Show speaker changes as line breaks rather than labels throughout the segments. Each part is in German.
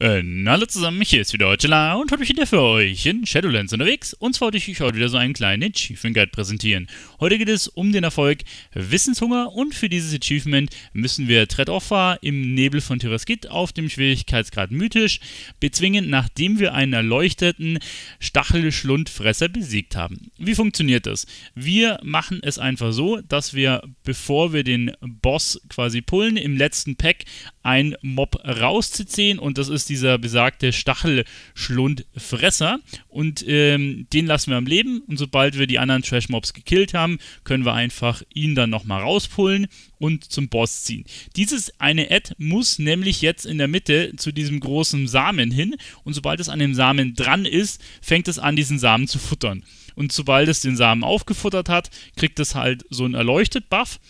Äh, hallo zusammen, hier ist wieder Heutela und heute bin ich wieder für euch in Shadowlands unterwegs und zwar wollte ich euch heute wieder so einen kleinen Achievement Guide präsentieren. Heute geht es um den Erfolg Wissenshunger und für dieses Achievement müssen wir Tread Offer im Nebel von Tiraskit auf dem Schwierigkeitsgrad mythisch bezwingen, nachdem wir einen erleuchteten Stachelschlundfresser besiegt haben. Wie funktioniert das? Wir machen es einfach so, dass wir, bevor wir den Boss quasi pullen, im letzten Pack ein Mob rauszuziehen und das ist dieser besagte Stachelschlundfresser und ähm, den lassen wir am Leben und sobald wir die anderen Trash-Mobs gekillt haben, können wir einfach ihn dann nochmal rauspullen und zum Boss ziehen. Dieses eine Ad muss nämlich jetzt in der Mitte zu diesem großen Samen hin und sobald es an dem Samen dran ist, fängt es an, diesen Samen zu futtern. Und sobald es den Samen aufgefuttert hat, kriegt es halt so einen erleuchtet Buff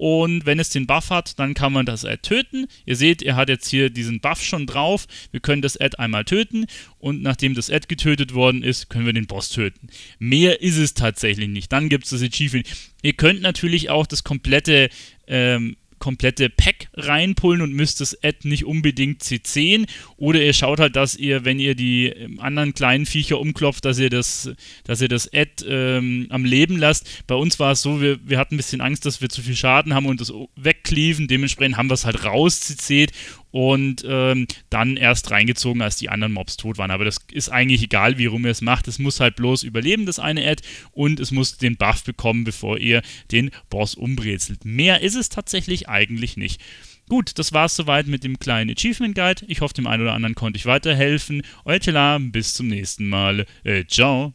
und wenn es den Buff hat, dann kann man das Ad töten. Ihr seht, er hat jetzt hier diesen Buff schon drauf. Wir können das Ad einmal töten. Und nachdem das Ad getötet worden ist, können wir den Boss töten. Mehr ist es tatsächlich nicht. Dann gibt es das Achievement. Ihr könnt natürlich auch das komplette ähm, komplette Pack reinpullen und müsst das Ad nicht unbedingt C10 oder ihr schaut halt, dass ihr, wenn ihr die ähm, anderen kleinen Viecher umklopft, dass ihr das, dass ihr das Ad ähm, am Leben lasst. Bei uns war es so, wir, wir hatten ein bisschen Angst, dass wir zu viel Schaden haben und das wegklieven. Dementsprechend haben wir es halt raus CC't und ähm, dann erst reingezogen, als die anderen Mobs tot waren. Aber das ist eigentlich egal, wie rum ihr es macht. Es muss halt bloß überleben, das eine Ad, und es muss den Buff bekommen, bevor ihr den Boss umbrezelt. Mehr ist es tatsächlich eigentlich nicht. Gut, das war's soweit mit dem kleinen Achievement Guide. Ich hoffe, dem einen oder anderen konnte ich weiterhelfen. Euer Tela, bis zum nächsten Mal. Äh, ciao.